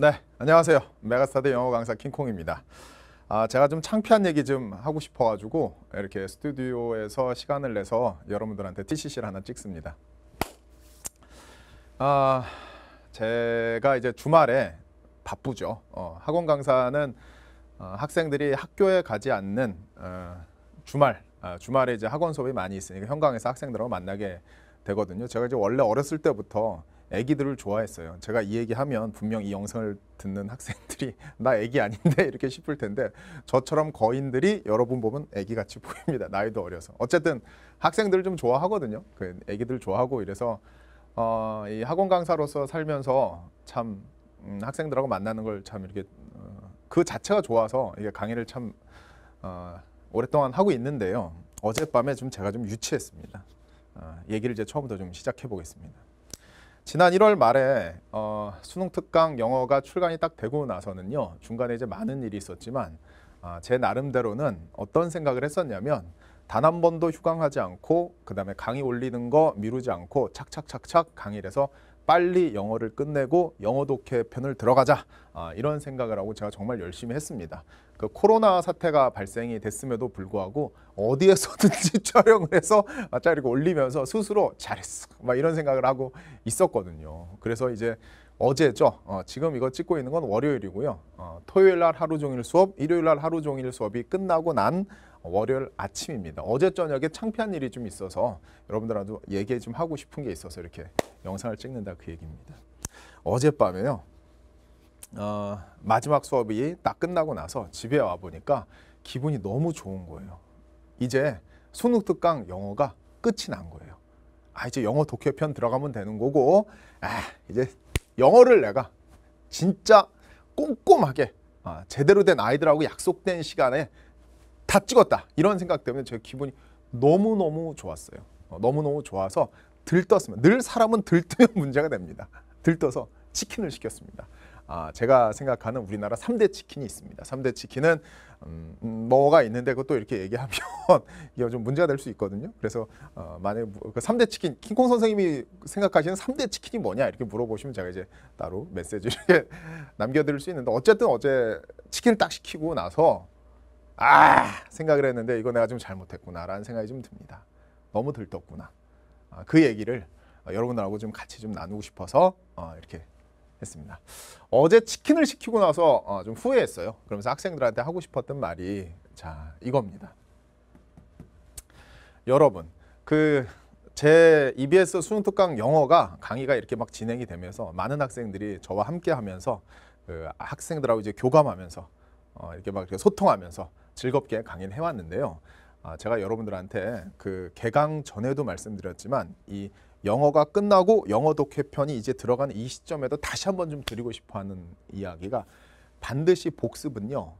네, 안녕하세요. 메가스타드 영어 강사 킹콩입니다. 아, 제가 좀 창피한 얘기 좀 하고 싶어가지고 이렇게 스튜디오에서 시간을 내서 여러분들한테 TCC를 하나 찍습니다. 아, 제가 이제 주말에 바쁘죠. 어, 학원 강사는 어, 학생들이 학교에 가지 않는 어, 주말, 아, 주말에 이제 학원 수업이 많이 있으니까 현강에서 학생들하고 만나게 되거든요. 제가 이제 원래 어렸을 때부터 애기들을 좋아했어요. 제가 이 얘기하면 분명 이 영상을 듣는 학생들이 나 애기 아닌데 이렇게 싶을 텐데 저처럼 거인들이 여러분 보면 애기같이 보입니다. 나이도 어려서. 어쨌든 학생들을 좀 좋아하거든요. 그 애기들 좋아하고 이래서 어, 이 학원 강사로서 살면서 참 음, 학생들하고 만나는 걸 참 이렇게 어, 그 자체가 좋아서 이게 강의를 참 어, 오랫동안 하고 있는데요. 어젯밤에 좀 제가 좀 유치했습니다. 어, 얘기를 이제 처음부터 좀 시작해 보겠습니다. 지난 1월 말에 어, 수능 특강 영어가 출간이 딱 되고 나서는요 중간에 이제 많은 일이 있었지만 아, 제 나름대로는 어떤 생각을 했었냐면 단 한 번도 휴강하지 않고 그 다음에 강의 올리는 거 미루지 않고 착착착착 강의를 해서 빨리 영어를 끝내고 영어 독해 편을 들어가자 아, 이런 생각을 하고 제가 정말 열심히 했습니다. 그 코로나 사태가 발생이 됐음에도 불구하고 어디에서든지 촬영을 해서 짜리고 아, 올리면서 스스로 잘했어 막 이런 생각을 하고 있었거든요. 그래서 이제 어제죠. 어, 지금 이거 찍고 있는 건 월요일이고요. 어, 토요일 날 하루 종일 수업, 일요일 날 하루 종일 수업이 끝나고 난 월요일 아침입니다. 어제 저녁에 창피한 일이 좀 있어서 여러분들한테 얘기 좀 하고 싶은 게 있어서 이렇게 영상을 찍는다 그 얘기입니다. 어젯밤에요. 어, 마지막 수업이 딱 끝나고 나서 집에 와 보니까 기분이 너무 좋은 거예요. 이제 손흥특강 영어가 끝이 난 거예요. 아 이제 영어 독해편 들어가면 되는 거고 아 이제 영어를 내가 진짜 꼼꼼하게 아, 제대로 된 아이들하고 약속된 시간에 다 찍었다 이런 생각 때문에 제 기분이 너무너무 좋았어요. 어, 너무너무 좋아서 들떴으면 늘 사람은 들뜨면 문제가 됩니다. 들떠서 치킨을 시켰습니다. 아, 제가 생각하는 우리나라 3대 치킨이 있습니다. 3대 치킨은 음, 음, 뭐가 있는데 그것도 이렇게 얘기하면 이게 좀 문제가 될 수 있거든요. 그래서 어, 만약에 뭐, 그 3대 치킨, 킹콩 선생님이 생각하시는 3대 치킨이 뭐냐 이렇게 물어보시면 제가 이제 따로 메시지를 남겨드릴 수 있는데 어쨌든 어제 치킨을 딱 시키고 나서 아 생각을 했는데 이거 내가 좀 잘못했구나라는 생각이 좀 듭니다. 너무 들떴구나. 아, 그 얘기를 어, 여러분들하고 좀 같이 좀 나누고 싶어서 어, 이렇게 했습니다. 어제 치킨을 시키고 나서 어, 좀 후회했어요. 그러면서 학생들한테 하고 싶었던 말이 자 이겁니다. 여러분 그 제 EBS 수능 특강 영어가 강의가 이렇게 막 진행이 되면서 많은 학생들이 저와 함께 하면서 그 학생들하고 이제 교감하면서 어, 이렇게 막 이렇게 소통하면서 즐겁게 강의를 해왔는데요. 아, 제가 여러분들한테 그 개강 전에도 말씀드렸지만 이 영어가 끝나고 영어 독해편이 이제 들어가는 이 시점에도 다시 한번 좀 드리고 싶어하는 이야기가 반드시 복습은요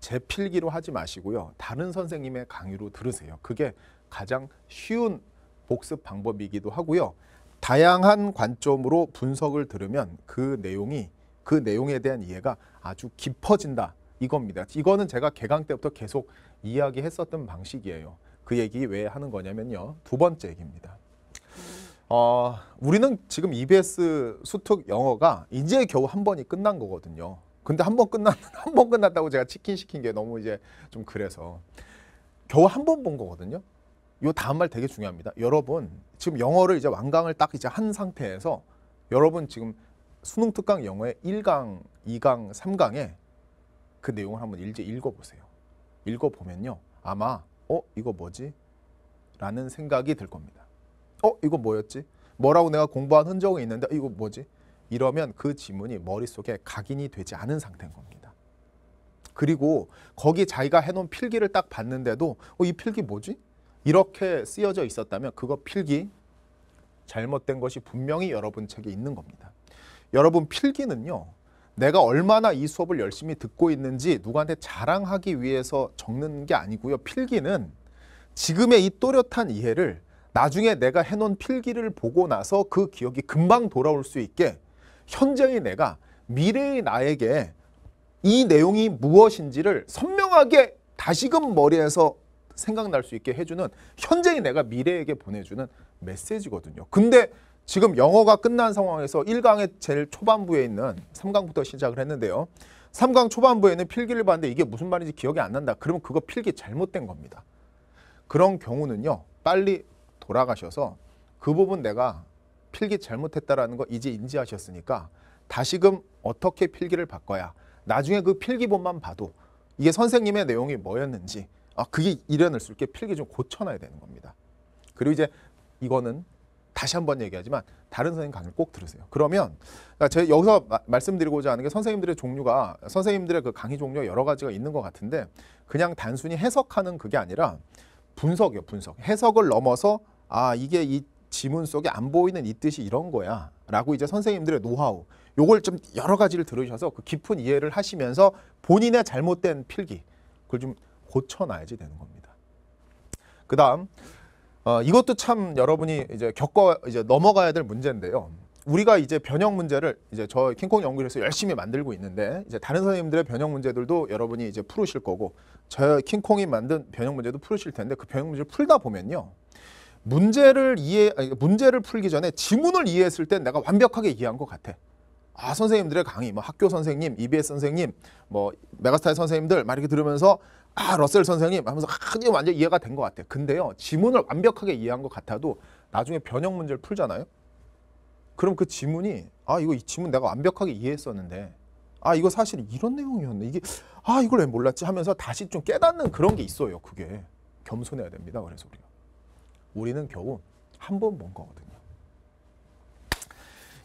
재필기로 하지 마시고요 다른 선생님의 강의로 들으세요. 그게 가장 쉬운 복습 방법이기도 하고요. 다양한 관점으로 분석을 들으면 그 내용이 그 내용에 대한 이해가 아주 깊어진다 이겁니다. 이거는 제가 개강 때부터 계속 이야기했었던 방식이에요. 그 얘기 왜 하는 거냐면요. 두 번째 얘기입니다. 어, 우리는 지금 EBS 수특 영어가 이제 겨우 한 번이 끝난 거거든요. 근데 한 번 끝났 한번 끝났다고 제가 치킨 시킨 게 너무 이제 좀 그래서 겨우 한 번 본 거거든요. 요 다음 말 되게 중요합니다. 여러분 지금 영어를 이제 완강을 딱 이제 한 상태에서 여러분 지금 수능 특강 영어의 1강, 2강, 3강에 그 내용을 한번 일제 읽어보세요. 읽어보면요. 아마 어 이거 뭐지? 라는 생각이 들 겁니다. 어 이거 뭐였지? 뭐라고 내가 공부한 흔적이 있는데 어, 이거 뭐지? 이러면 그 지문이 머릿속에 각인이 되지 않은 상태인 겁니다. 그리고 거기 자기가 해놓은 필기를 딱 봤는데도 어, 이 필기 뭐지? 이렇게 쓰여져 있었다면 그거 필기 잘못된 것이 분명히 여러분 책에 있는 겁니다. 여러분 필기는요. 내가 얼마나 이 수업을 열심히 듣고 있는지 누구한테 자랑하기 위해서 적는 게 아니고요. 필기는 지금의 이 또렷한 이해를 나중에 내가 해놓은 필기를 보고 나서 그 기억이 금방 돌아올 수 있게 현재의 내가 미래의 나에게 이 내용이 무엇인지를 선명하게 다시금 머리에서 생각날 수 있게 해주는 현재의 내가 미래에게 보내주는 메시지거든요. 근데 지금 영어가 끝난 상황에서 1강의 제일 초반부에 있는 3강부터 시작을 했는데요. 3강 초반부에는 필기를 봤는데 이게 무슨 말인지 기억이 안 난다. 그러면 그거 필기 잘못된 겁니다. 그런 경우는요. 빨리 돌아가셔서 그 부분 내가 필기 잘못했다라는 거 이제 인지하셨으니까 다시금 어떻게 필기를 바꿔야 나중에 그 필기본만 봐도 이게 선생님의 내용이 뭐였는지 아 그게 이련을 쓸게 필기 좀 고쳐놔야 되는 겁니다. 그리고 이제 이거는 다시 한 번 얘기하지만 다른 선생님 강의를 꼭 들으세요. 그러면 그러니까 제가 여기서 마, 말씀드리고자 하는 게 선생님들의 종류가 선생님들의 그 강의 종류 여러 가지가 있는 것 같은데 그냥 단순히 해석하는 그게 아니라 분석이요 분석 해석을 넘어서 아 이게 이 지문 속에 안 보이는 이 뜻이 이런 거야 라고 이제 선생님들의 노하우 요걸 좀 여러 가지를 들으셔서 그 깊은 이해를 하시면서 본인의 잘못된 필기 그걸 좀 고쳐놔야지 되는 겁니다. 그 다음 어, 이것도 참 여러분이 이제 겪어 이제 넘어가야 될 문제인데요. 우리가 이제 변형 문제를 이제 저 킹콩 연구실에서 열심히 만들고 있는데 이제 다른 선생님들의 변형 문제들도 여러분이 이제 풀으실 거고 저 킹콩이 만든 변형 문제도 풀으실 텐데 그 변형 문제를 풀다 보면요. 문제를 이해 아니, 문제를 풀기 전에 지문을 이해했을 때 내가 완벽하게 이해한 것 같아. 아 선생님들의 강의 뭐 학교 선생님, EBS 선생님, 뭐 메가스타의 선생님들 막 이렇게 들으면서 아 러셀 선생님 하면서 크게 완전 이해가 된 것 같아요. 근데요 지문을 완벽하게 이해한 것 같아도 나중에 변형 문제를 풀잖아요. 그럼 그 지문이 아 이거 이 지문 내가 완벽하게 이해했었는데 아 이거 사실 이런 내용이었네 이게 아 이걸 왜 몰랐지 하면서 다시 좀 깨닫는 그런 게 있어요. 그게 겸손해야 됩니다. 그래서 우리가 우리는 겨우 한 번 본 거거든요.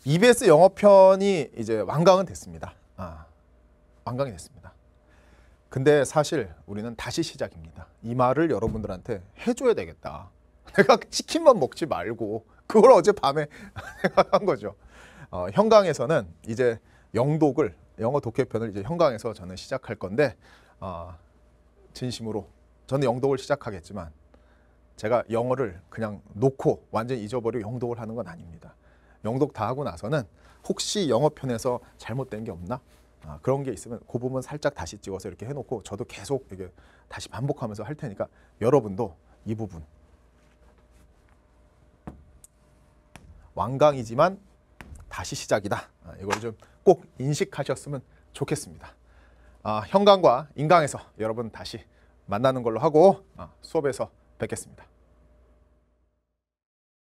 EBS 영어편이 이제 완강은 됐습니다. 아, 완강이 됐습니다. 근데 사실 우리는 다시 시작입니다. 이 말을 여러분들한테 해줘야 되겠다. 내가 치킨만 먹지 말고 그걸 어제 밤에 한 거죠. 어, 형강에서는 이제 영독을 영어 독해편을 이제 형강에서 저는 시작할 건데 어, 진심으로 저는 영독을 시작하겠지만 제가 영어를 그냥 놓고 완전히 잊어버리고 영독을 하는 건 아닙니다. 영독 다 하고 나서는 혹시 영어편에서 잘못된 게 없나? 아, 그런 게 있으면 그 부분 살짝 다시 찍어서 이렇게 해놓고 저도 계속 이게 다시 반복하면서 할 테니까 여러분도 이 부분 완강이지만 다시 시작이다. 아, 이걸 좀 꼭 인식하셨으면 좋겠습니다. 아, 현강과 인강에서 여러분 다시 만나는 걸로 하고 아, 수업에서 뵙겠습니다.